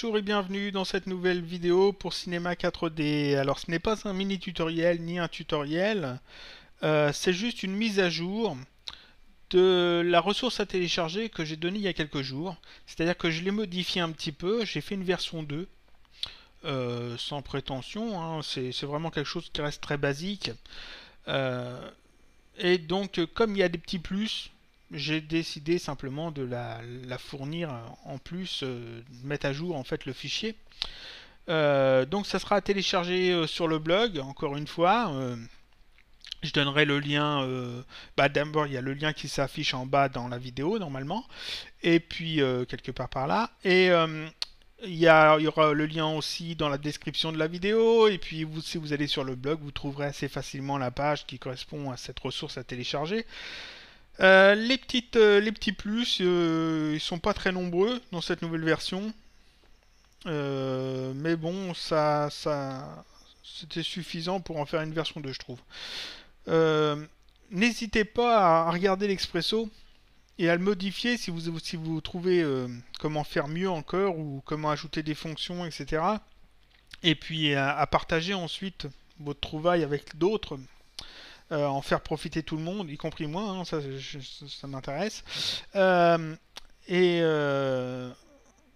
bonjour et bienvenue dans cette nouvelle vidéo pour Cinéma 4D. Alors ce n'est pas un mini tutoriel ni un tutoriel, euh, c'est juste une mise à jour de la ressource à télécharger que j'ai donnée il y a quelques jours. C'est-à-dire que je l'ai modifié un petit peu, j'ai fait une version 2, euh, sans prétention, hein, c'est vraiment quelque chose qui reste très basique. Euh, et donc comme il y a des petits plus, j'ai décidé simplement de la, fournir en plus, euh, mettre à jour en fait le fichier. Euh, donc ça sera à télécharger euh, sur le blog, encore une fois. je donnerai le lien. Bah, D'abord, il y a le lien qui s'affiche en bas dans la vidéo normalement. Et puis quelque part par là. Et il y, il y, aura le lien aussi dans la description de la vidéo. Et puis, vous, si vous allez sur le blog, vous trouverez assez facilement la page qui correspond à cette ressource à télécharger. Euh, les, petites, euh, les petits plus, ils euh, ils sont pas très nombreux dans cette nouvelle version. mais bon, ça, ça c'était suffisant pour en faire une version 2, je trouve. N'hésitez pas à regarder l'expresso et à le modifier si vous, vous trouvez comment faire mieux encore ou comment ajouter des fonctions, etc. Et puis à partager ensuite votre trouvaille avec d'autres euh, en faire profiter tout le monde, y compris moi, hein, ça, m'intéresse. Euh, et euh,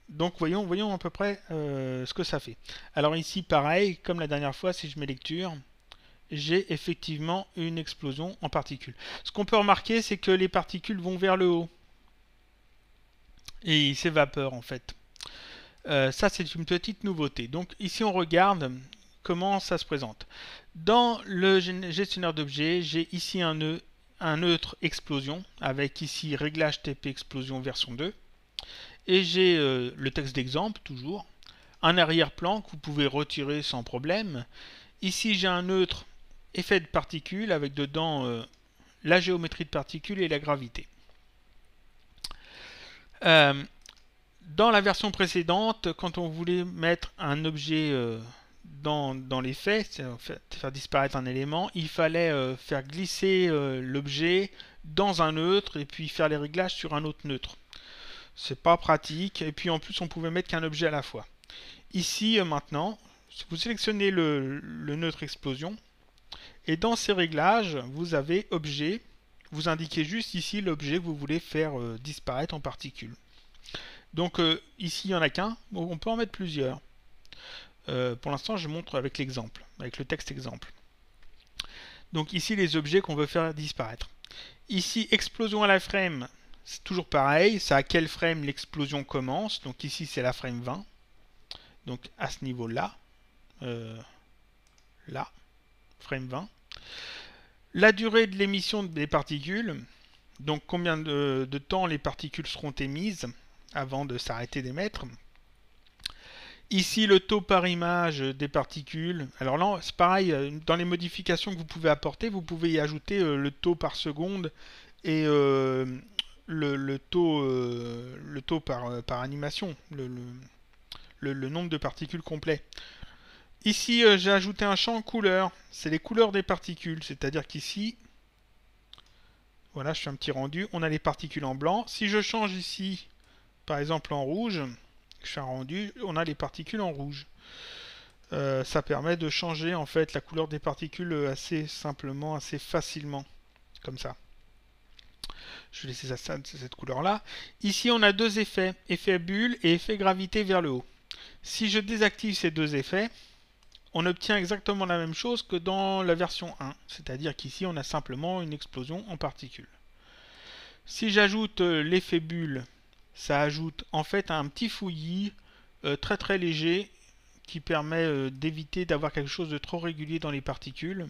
donc voyons, voyons à peu près ce que ça fait. Alors ici, pareil, comme la dernière fois, si je mets lecture, j'ai effectivement une explosion en particules. Ce qu'on peut remarquer, c'est que les particules vont vers le haut. Et ils s'évaporent en fait. ça, c'est une petite nouveauté. Donc ici, on regarde comment ça se présente. Dans le gestionnaire d'objets, j'ai ici un, nœud, un neutre explosion, avec ici réglage TP explosion version 2. Et j'ai euh, le texte d'exemple, toujours. Un arrière-plan que vous pouvez retirer sans problème. Ici, j'ai un neutre effet de particules, avec dedans euh, la géométrie de particules et la gravité. Euh, dans la version précédente, quand on voulait mettre un objet dans, dans, les faits, faire disparaître un élément, il fallait euh, faire glisser euh, l'objet dans un neutre et puis faire les réglages sur un autre neutre. C'est pas pratique, et puis en plus on pouvait mettre qu'un objet à la fois. Ici euh, maintenant, vous sélectionnez le, neutre explosion, et dans ces réglages, vous avez objet, vous indiquez juste ici l'objet que vous voulez faire disparaître en particules. Donc ici il n'y en a qu'un, on peut en mettre plusieurs. Euh, pour l'instant, je montre avec l'exemple, avec le texte exemple. Donc ici, les objets qu'on veut faire disparaître. Ici, explosion à la frame, c'est toujours pareil, c'est à quelle frame l'explosion commence. Donc ici, c'est la frame 20. Donc à ce niveau-là, euh, là, frame 20. La durée de l'émission des particules, donc combien de temps les particules seront émises avant de s'arrêter d'émettre. Ici, le taux par image des particules. Alors là, c'est pareil, euh, dans les modifications que vous pouvez apporter, vous pouvez y ajouter euh, le taux par seconde et euh, le, taux, le taux par, par animation, le, nombre de particules complet. Ici, j'ai ajouté un champ couleur. C'est les couleurs des particules, c'est-à-dire qu'ici, voilà, je fais un petit rendu, on a les particules en blanc. Si je change ici, par exemple en rouge, un rendu, on a les particules en rouge. Euh, ça permet de changer en fait la couleur des particules assez simplement, assez facilement, comme ça. Je vais laisser cette couleur là. Ici on a deux effets, effet bulle et effet gravité vers le haut. Si je désactive ces deux effets, on obtient exactement la même chose que dans la version 1, c'est-à-dire qu'ici on a simplement une explosion en particules. Si j'ajoute euh, l'effet bulle ça ajoute en fait un petit fouillis euh, très très léger qui permet euh, d'éviter d'avoir quelque chose de trop régulier dans les particules.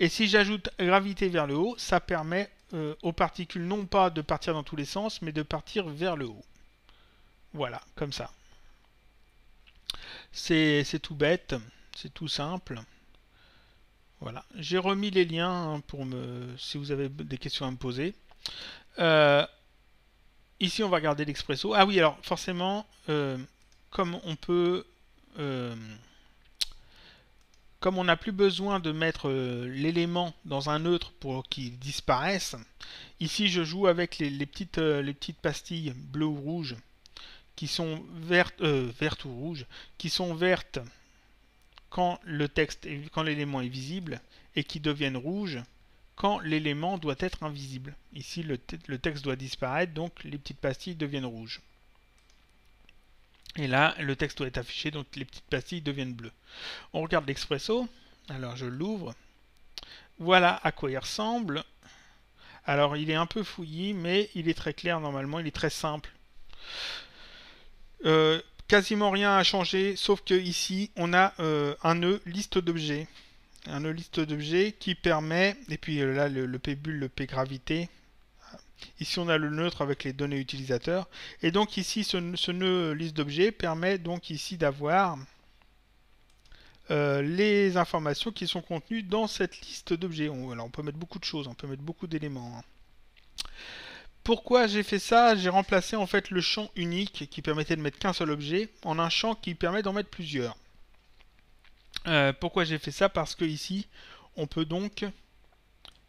Et si j'ajoute gravité vers le haut, ça permet euh, aux particules non pas de partir dans tous les sens, mais de partir vers le haut. Voilà, comme ça. C'est tout bête, c'est tout simple. Voilà, j'ai remis les liens hein, pour me, si vous avez des questions à me poser. Euh, Ici, on va regarder l'expresso. Ah oui, alors forcément, euh, comme on peut... Euh, comme on n'a plus besoin de mettre euh, l'élément dans un neutre pour qu'il disparaisse, ici je joue avec les, petites, les petites pastilles bleues ou rouges qui sont vertes, ou rouges, qui sont vertes quand le texte, quand l'élément est visible, et qui deviennent rouges quand l'élément doit être invisible. Ici, le, texte doit disparaître, donc les petites pastilles deviennent rouges. Et là, le texte doit être affiché, donc les petites pastilles deviennent bleues. On regarde l'expresso. Alors, je l'ouvre. Voilà à quoi il ressemble. Alors, il est un peu fouilli, mais il est très clair normalement, il est très simple. Euh, quasiment rien a changé sauf que ici, on a euh, un nœud liste d'objets un nœud liste d'objets qui permet, et puis euh, là le, P bulle, le P gravité, Ici, on a le neutre avec les données utilisateurs. Et donc ici, ce, nœud liste d'objets permet donc ici d'avoir euh, les informations qui sont contenues dans cette liste d'objets. On, on peut mettre beaucoup de choses, on peut mettre beaucoup d'éléments. Hein. Pourquoi j'ai fait ça J'ai remplacé en fait le champ unique qui permettait de mettre qu'un seul objet en un champ qui permet d'en mettre plusieurs. Euh, pourquoi j'ai fait ça Parce que ici, on peut donc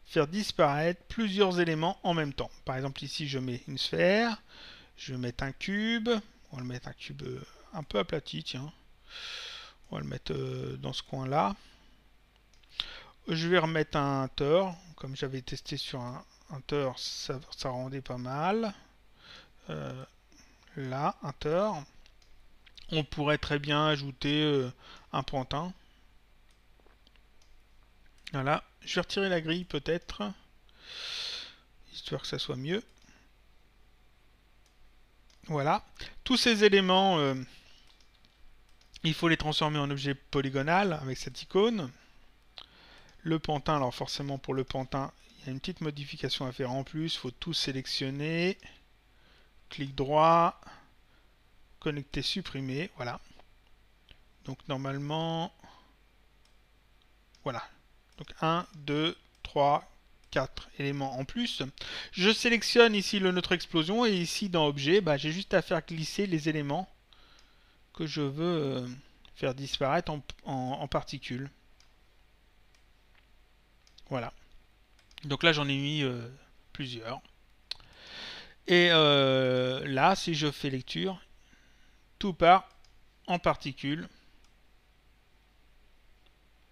faire disparaître plusieurs éléments en même temps. Par exemple, ici, je mets une sphère, je vais mettre un cube, on va le mettre un cube euh, un peu aplati, tiens. On va le mettre euh, dans ce coin-là. Je vais remettre un teur, comme j'avais testé sur un, un ça, rendait pas mal. là, un teur on pourrait très bien ajouter euh, un pantin. Voilà, je vais retirer la grille peut-être, histoire que ça soit mieux. Voilà, tous ces éléments, euh, il faut les transformer en objet polygonal avec cette icône. Le pantin, alors forcément pour le pantin, il y a une petite modification à faire en plus, il faut tout sélectionner, clic droit, supprimé, voilà. Donc normalement, voilà. Donc 1, 2, 3, 4 éléments en plus. Je sélectionne ici le notre explosion et ici dans objet, bah, j'ai juste à faire glisser les éléments que je veux euh, faire disparaître en, particules. Voilà. Donc là j'en ai mis euh, plusieurs. Et euh, là, si je fais lecture, tout part en particules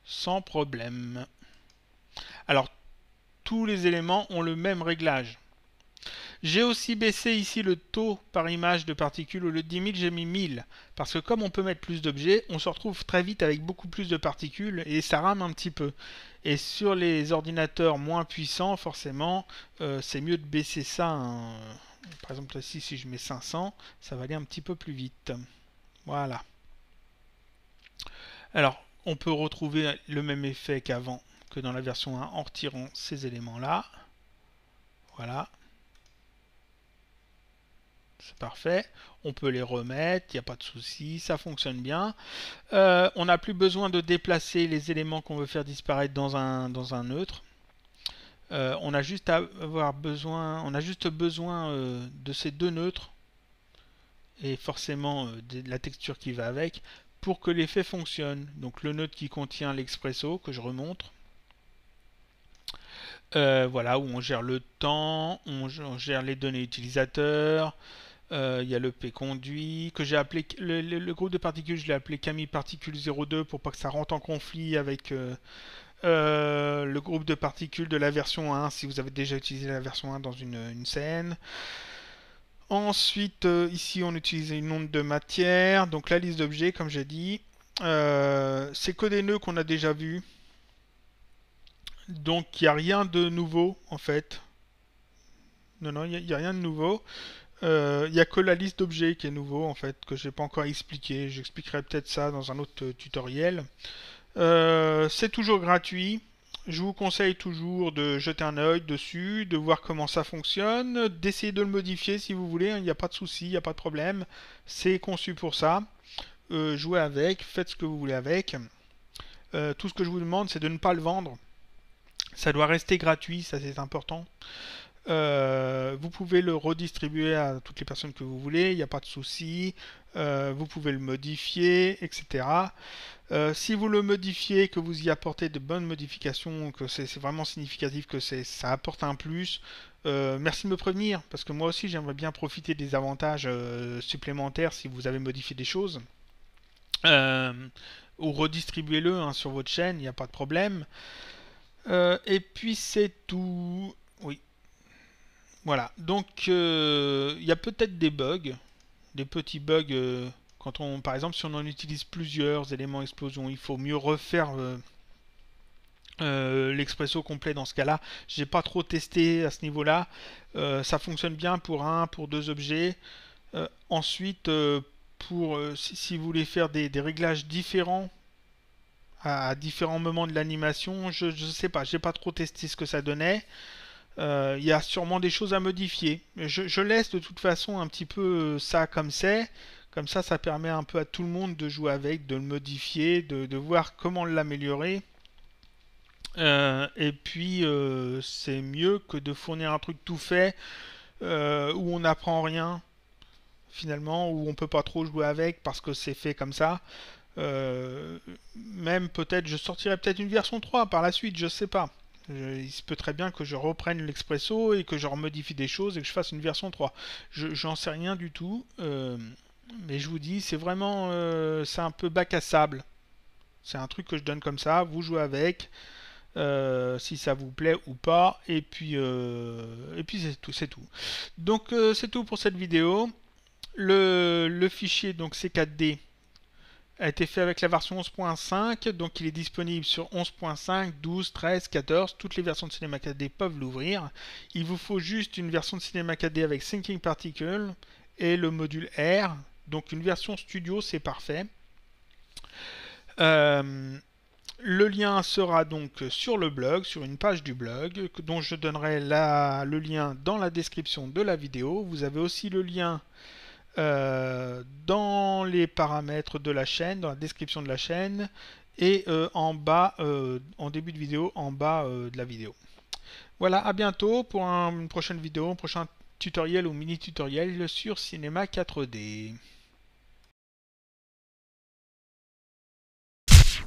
sans problème. Alors, tous les éléments ont le même réglage. J'ai aussi baissé ici le taux par image de particules. Au lieu de 10 000, j'ai mis 1000. Parce que comme on peut mettre plus d'objets, on se retrouve très vite avec beaucoup plus de particules et ça rame un petit peu. Et sur les ordinateurs moins puissants, forcément, euh, c'est mieux de baisser ça. Hein. Par exemple, ici, si je mets 500, ça va aller un petit peu plus vite. Voilà. Alors, on peut retrouver le même effet qu'avant, que dans la version 1, en retirant ces éléments-là. Voilà. C'est parfait. On peut les remettre, il n'y a pas de souci, ça fonctionne bien. Euh, on n'a plus besoin de déplacer les éléments qu'on veut faire disparaître dans un, dans un neutre. Euh, on a juste à avoir besoin, on a juste besoin euh, de ces deux neutres et forcément euh, de la texture qui va avec pour que l'effet fonctionne. Donc le neutre qui contient l'expresso que je remontre. voilà, où on gère le temps, on, gère les données utilisateurs, il y a le P conduit, que j'ai appelé, le, groupe de particules, je l'ai appelé Camille Particule 02 pour pas que ça rentre en conflit avec euh, le groupe de particules de la version 1, si vous avez déjà utilisé la version 1 dans une, scène. Ensuite, euh, ici, on utilise une onde de matière, donc la liste d'objets, comme j'ai dit. Euh, c'est que des nœuds qu'on a déjà vus. Donc, il n'y a rien de nouveau, en fait. Non, non, il n'y a, rien de nouveau. Il n'y a que la liste d'objets qui est nouveau, en fait, que je n'ai pas encore expliqué. J'expliquerai peut-être ça dans un autre tutoriel. Euh, c'est toujours gratuit. Je vous conseille toujours de jeter un œil dessus, de voir comment ça fonctionne, d'essayer de le modifier si vous voulez, hein, il n'y a pas de souci, il n'y a pas de problème. C'est conçu pour ça. Euh, jouez avec, faites ce que vous voulez avec. Euh, tout ce que je vous demande, c'est de ne pas le vendre. Ça doit rester gratuit, ça c'est important. Euh, vous pouvez le redistribuer à toutes les personnes que vous voulez, il n'y a pas de souci. Euh, vous pouvez le modifier, etc. Euh, si vous le modifiez, que vous y apportez de bonnes modifications, que c'est vraiment significatif, que ça apporte un plus, merci de me prévenir, parce que moi aussi j'aimerais bien profiter des avantages supplémentaires si vous avez modifié des choses. ou redistribuez-le hein, sur votre chaîne, il n'y a pas de problème. et puis c'est tout. Voilà, donc euh, il y a peut-être des bugs, des petits bugs. Euh, quand on, par exemple, si on en utilise plusieurs éléments explosion, il faut mieux refaire euh, l'expresso complet dans ce cas-là. J'ai pas trop testé à ce niveau-là. ça fonctionne bien pour un, pour deux objets. ensuite, pour si, vous voulez faire des, réglages différents à, différents moments de l'animation, je ne sais pas, j'ai pas trop testé ce que ça donnait. Euh, il y a sûrement des choses à modifier. Je, je, laisse de toute façon un petit peu ça comme c'est. Comme ça, ça permet un peu à tout le monde de jouer avec, de le modifier, de, voir comment l'améliorer. Euh, et puis, euh, c'est mieux que de fournir un truc tout fait où on n'apprend rien, finalement, où on peut pas trop jouer avec parce que c'est fait comme ça. même peut-être, je sortirai peut-être une version 3 par la suite, je sais pas. Euh, il se peut très bien que je reprenne l'expresso et que je remodifie des choses et que je fasse une version 3. J'en sais rien du tout, euh, mais je vous dis, c'est vraiment, euh, c'est un peu bac à sable. C'est un truc que je donne comme ça, vous jouez avec, si ça vous plaît ou pas, et puis, et puis c'est tout, tout. Donc c'est tout pour cette vidéo. Le, le fichier donc C4D a été fait avec la version 11.5, donc il est disponible sur 11.5, 12, 13, 14, toutes les versions de Cinema 4D peuvent l'ouvrir. Il vous faut juste une version de Cinema 4D avec Thinking Particle et le module R, donc une version studio, c'est parfait. Euh, le lien sera donc sur le blog, sur une page du blog, dont je donnerai la, le lien dans la description de la vidéo. Vous avez aussi le lien euh, dans les paramètres de la chaîne, dans la description de la chaîne, et euh, en bas, euh, en début de vidéo, en bas de la vidéo. Voilà, à bientôt pour une prochaine vidéo, un prochain tutoriel ou mini tutoriel sur Cinéma 4D.